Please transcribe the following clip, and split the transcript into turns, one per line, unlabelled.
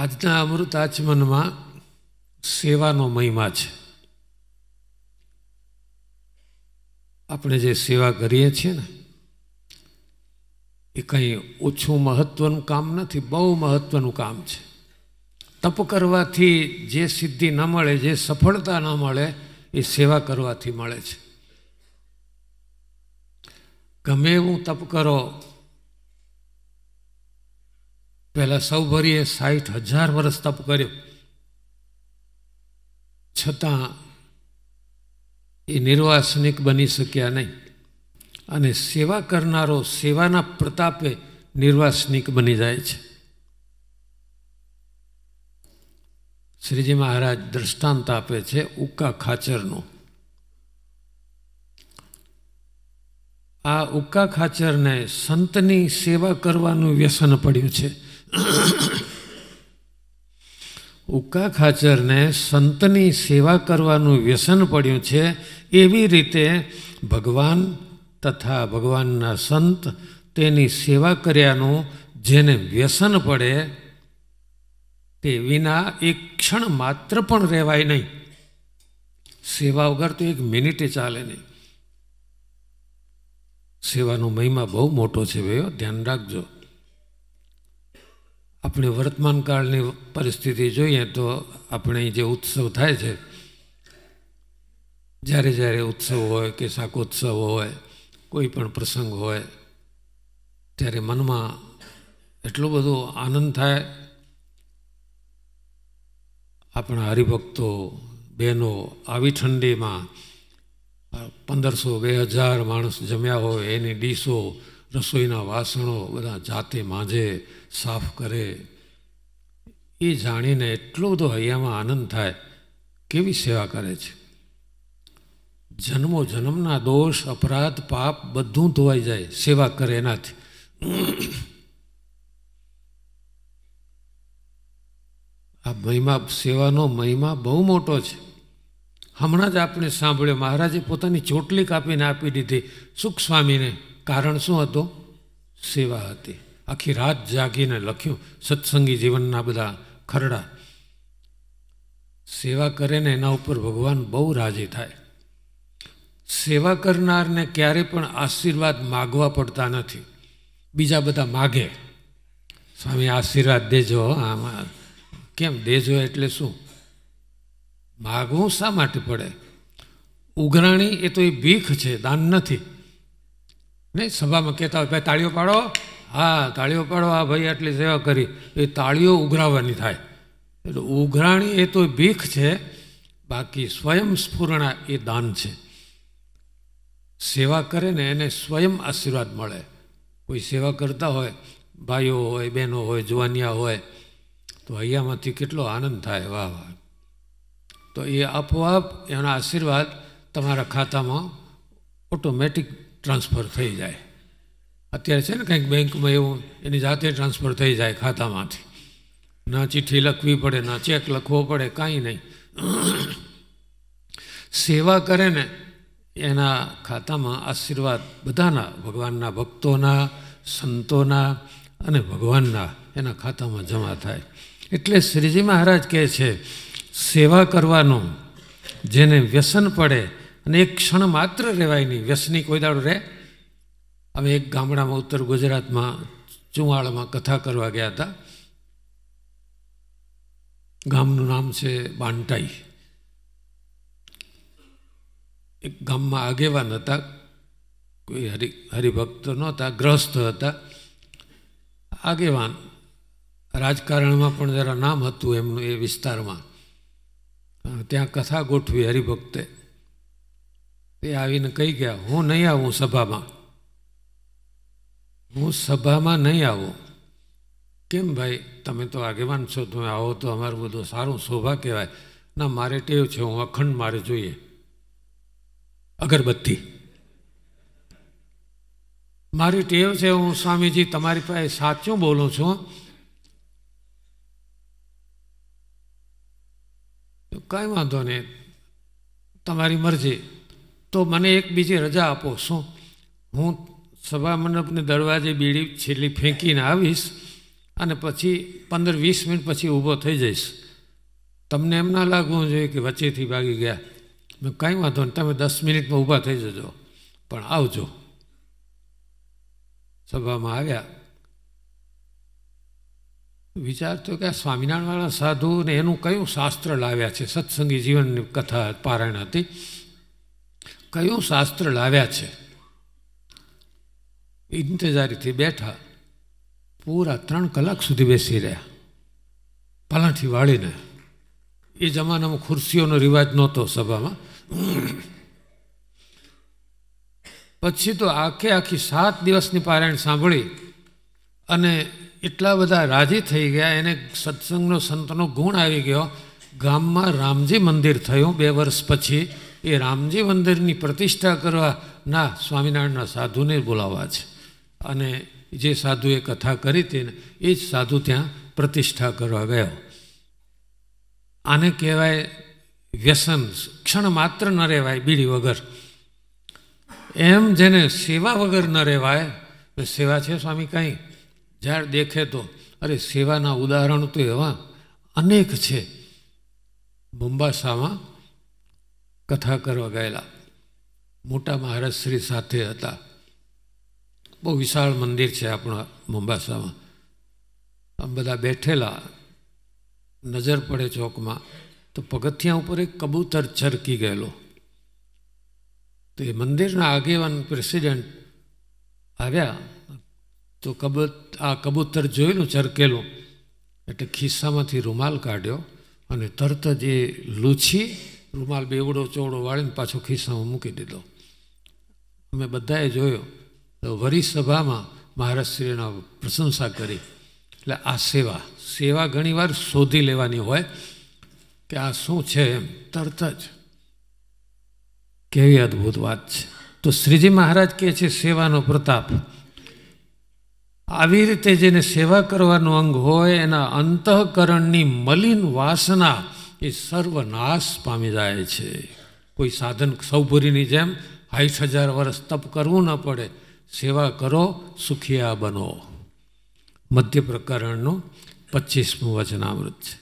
આજના અમૃત આચમનમાં સેવાનો મહિમા છે આપણે જે સેવા કરીએ છીએ ને એ કંઈ ઓછું મહત્ત્વનું કામ નથી બહુ મહત્ત્વનું કામ છે તપ કરવાથી જે સિદ્ધિ ન મળે જે સફળતા ન મળે એ સેવા કરવાથી મળે છે ગમે એવું તપ કરો પહેલાં સૌભરીએ સાઠ હજાર વર્ષ તપ કર્યો છતાં એ નિર્વાસનિક બની શક્યા નહીં અને સેવા કરનારો સેવાના પ્રતાપે નિર્વાસનિક બની જાય છે શ્રીજી મહારાજ દ્રષ્ટાંત આપે છે ઉકા ખાચરનો આ ઉકા ખાચરને સંતની સેવા કરવાનું વ્યસન પડ્યું છે ઉકા ખાચરને સંતની સેવા કરવાનું વ્યસન પડ્યું છે એવી રીતે ભગવાન તથા ભગવાનના સંત તેની સેવા કર્યાનું જેને વ્યસન પડે તે વિના એક ક્ષણ માત્ર પણ રહેવાય નહીં સેવા વગર તો એક મિનિટે ચાલે નહીં સેવાનો મહિમા બહુ મોટો છે ભાઈઓ ધ્યાન રાખજો આપણી વર્તમાનકાળની પરિસ્થિતિ જોઈએ તો આપણે જે ઉત્સવ થાય છે જ્યારે જ્યારે ઉત્સવ હોય કે શાકોત્સવ હોય કોઈ પણ પ્રસંગ હોય ત્યારે મનમાં એટલો બધો આનંદ થાય આપણા હરિભક્તો બહેનો આવી ઠંડીમાં પંદરસો બે હજાર માણસ જમ્યા હોય એની ડીશો રસોઈના વાસણો બધા જાતે માંજે સાફ કરે એ જાણીને એટલો બધો હૈયામાં આનંદ થાય કેવી સેવા કરે છે જન્મો જન્મના દોષ અપરાધ પાપ બધું ધોવાઈ જાય સેવા કરે એનાથી આ મહિમા સેવાનો મહિમા બહુ મોટો છે હમણાં જ આપણે સાંભળ્યો મહારાજે પોતાની ચોટલી કાપીને આપી દીધી સુખ સ્વામીને કારણ શું હતું સેવા હતી આખી રાત જાગીને લખ્યું સત્સંગી જીવનના બધા ખરડા સેવા કરે ને એના ઉપર ભગવાન બહુ રાજી થાય સેવા કરનારને ક્યારે પણ આશીર્વાદ માગવા પડતા નથી બીજા બધા માગે સ્વામી આશીર્વાદ દેજો આમાં કેમ દેજો એટલે શું માગવું શા માટે પડે ઉઘરાણી એ તો એ ભીખ છે દાન નથી નહીં સભામાં કહેતા હોય ભાઈ તાળીઓ પાડો હા તાળીઓ પાડો આ ભાઈ આટલી સેવા કરી એ તાળીઓ ઉઘરાવવાની થાય એટલે ઉઘરાણી એ તો ભીખ છે બાકી સ્વયં સ્ફૂરણા એ દાન છે સેવા કરે ને એને સ્વયં આશીર્વાદ મળે કોઈ સેવા કરતા હોય ભાઈઓ હોય બહેનો હોય જુવાનિયા હોય તો અહીંયામાંથી કેટલો આનંદ થાય વાહ વાહ તો એ આપોઆપ એના આશીર્વાદ તમારા ખાતામાં ઓટોમેટિક ટ્રાન્સફર થઈ જાય અત્યારે છે ને કંઈક બેંકમાં એવું એની જાતે ટ્રાન્સફર થઈ જાય ખાતામાંથી ના ચિઠ્ઠી લખવી પડે ના ચેક લખવો પડે કાંઈ નહીં સેવા કરે ને એના ખાતામાં આશીર્વાદ બધાના ભગવાનના ભક્તોના સંતોના અને ભગવાનના એના ખાતામાં જમા થાય એટલે શ્રીજી મહારાજ કહે છે સેવા કરવાનું જેને વ્યસન પડે અને એક ક્ષણ માત્ર રહેવાય નહીં વ્યસની કોઈ દાડો રહે અમે એક ગામડામાં ઉત્તર ગુજરાતમાં ચુવાળમાં કથા કરવા ગયા હતા ગામનું નામ છે બાંટાઈ એક ગામમાં આગેવાન હતા કોઈ હરિ હરિભક્ત નહોતા ગ્રસ્ત હતા આગેવાન રાજકારણમાં પણ જરા નામ હતું એમનું એ વિસ્તારમાં ત્યાં કથા ગોઠવી હરિભક્તે તે આવીને કહી ગયા હું નહીં આવું સભામાં હું સભામાં નહીં આવું કેમ ભાઈ તમે તો આગેવાન છો તમે આવો તો અમારું બધું સારું શોભા કહેવાય ના મારે ટેવ છે હું અખંડ મારે જોઈએ અગરબત્તી મારી ટેવ છે હું સ્વામીજી તમારી પાસે સાચું બોલું છું કાંઈ વાંધો નહીં તમારી મરજી તો મને એક બીજી રજા આપો શું હું સભા મંડપને દરવાજે બીડી છેલ્લી ફેંકીને આવીશ અને પછી પંદર વીસ મિનિટ પછી ઊભો થઈ જઈશ તમને એમ ના લાગવું જોઈએ કે વચ્ચેથી ભાગી ગયા મેં કાંઈ વાંધો નહીં તમે દસ મિનિટમાં ઊભા થઈ જજો પણ આવજો સભામાં આવ્યા વિચારતો કે આ સ્વામિનારાયણવાળા સાધુને એનું કયું શાસ્ત્ર લાવ્યા છે સત્સંગી જીવનની કથા પારાયણ હતી કયું શાસ્ત્ર લાવ્યા છે ઇંતજારીથી બેઠા પૂરા ત્રણ કલાક સુધી બેસી રહ્યા પલાઠી વાળીને એ જમાનામાં ખુરશીઓનો રિવાજ નહોતો સભામાં પછી તો આખે આખી સાત દિવસની પારાયણ સાંભળી અને એટલા બધા રાજી થઈ ગયા એને સત્સંગનો સંતનો ગુણ આવી ગયો ગામમાં રામજી મંદિર થયું બે વર્ષ પછી એ રામજી મંદિરની પ્રતિષ્ઠા કરવા ના સ્વામિનારાયણના સાધુને બોલાવવા છે અને જે સાધુએ કથા કરી તેને એ જ સાધુ ત્યાં પ્રતિષ્ઠા કરવા ગયો આને કહેવાય વ્યસન ક્ષણ માત્ર ન રહેવાય બીડી વગર એમ જેને સેવા વગર ન રહેવાય સેવા છે સ્વામી કાંઈ જ્યારે દેખે તો અરે સેવાના ઉદાહરણ તો એવા અનેક છે બંબાસામાં કથા કરવા ગયેલા મોટા મહારાજશ્રી સાથે હતા બહુ વિશાળ મંદિર છે આપણા મોમ્બાસામાં આમ બધા બેઠેલા નજર પડે ચોકમાં તો પગથિયા ઉપર એક કબૂતર ચરકી ગયેલો તો એ મંદિરના આગેવાન પ્રેસિડેન્ટ આવ્યા તો કબૂત આ કબૂતર જોયેલું ચરકેલું એટલે ખિસ્સામાંથી રૂમાલ કાઢ્યો અને તરત જ એ લૂછી રૂમાલ બેવડો ચોવડો વાળીને પાછો ખિસ્સામાં મૂકી દીધો અમે બધાએ જોયો તો વરી સભામાં મહારાજશ્રીના પ્રશંસા કરી એટલે આ સેવા સેવા ઘણીવાર શોધી લેવાની હોય કે આ શું છે એમ તરત જ કેવી અદ્ભુત વાત છે તો શ્રીજી મહારાજ કહે છે સેવાનો પ્રતાપ આવી રીતે જેને સેવા કરવાનું અંગ હોય એના અંતઃકરણની મલિન વાસના એ સર્વનાશ પામી જાય છે કોઈ સાધન સૌભૂરીની જેમ હાઈઠ હજાર વર્ષ તપ કરવું ન પડે સેવા કરો સુખિયા બનો મધ્ય પ્રકરણનું પચીસમું વચનામૃત છે